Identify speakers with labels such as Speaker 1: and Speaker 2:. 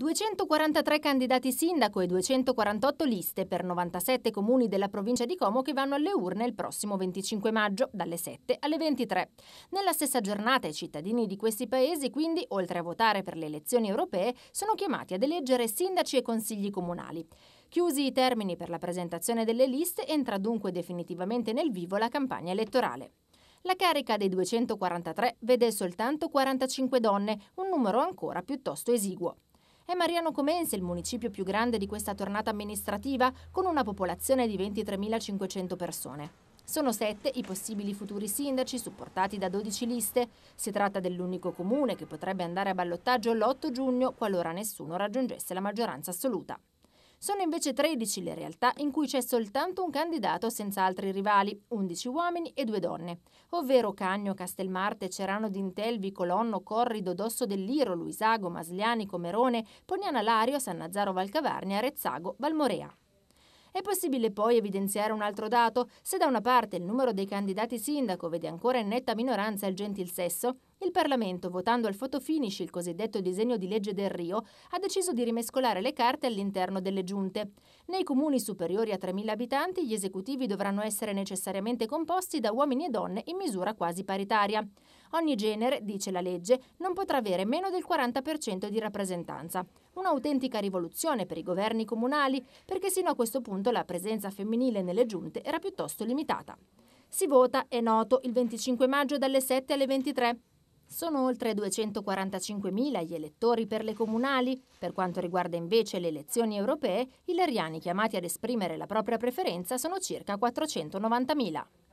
Speaker 1: 243 candidati sindaco e 248 liste per 97 comuni della provincia di Como che vanno alle urne il prossimo 25 maggio, dalle 7 alle 23. Nella stessa giornata i cittadini di questi paesi quindi, oltre a votare per le elezioni europee, sono chiamati ad eleggere sindaci e consigli comunali. Chiusi i termini per la presentazione delle liste, entra dunque definitivamente nel vivo la campagna elettorale. La carica dei 243 vede soltanto 45 donne, un numero ancora piuttosto esiguo. È Mariano Comense il municipio più grande di questa tornata amministrativa, con una popolazione di 23.500 persone. Sono sette i possibili futuri sindaci supportati da 12 liste. Si tratta dell'unico comune che potrebbe andare a ballottaggio l'8 giugno qualora nessuno raggiungesse la maggioranza assoluta. Sono invece 13 le realtà in cui c'è soltanto un candidato senza altri rivali, 11 uomini e 2 donne, ovvero Cagno, Castelmarte, Cerano d'Intelvi, Colonno, Corrido, Dosso dell'Iro, Luisago, Masliani, Comerone, Pognana Lario, San Nazzaro Valcavarnia, Rezzago, Valmorea. È possibile poi evidenziare un altro dato. Se da una parte il numero dei candidati sindaco vede ancora in netta minoranza il gentil sesso, il Parlamento, votando al fotofinish il cosiddetto disegno di legge del Rio, ha deciso di rimescolare le carte all'interno delle giunte. Nei comuni superiori a 3.000 abitanti gli esecutivi dovranno essere necessariamente composti da uomini e donne in misura quasi paritaria. Ogni genere, dice la legge, non potrà avere meno del 40% di rappresentanza. Un'autentica rivoluzione per i governi comunali, perché sino a questo punto la presenza femminile nelle giunte era piuttosto limitata. Si vota, è noto, il 25 maggio dalle 7 alle 23. Sono oltre 245.000 gli elettori per le comunali. Per quanto riguarda invece le elezioni europee, i lariani chiamati ad esprimere la propria preferenza sono circa 490.000.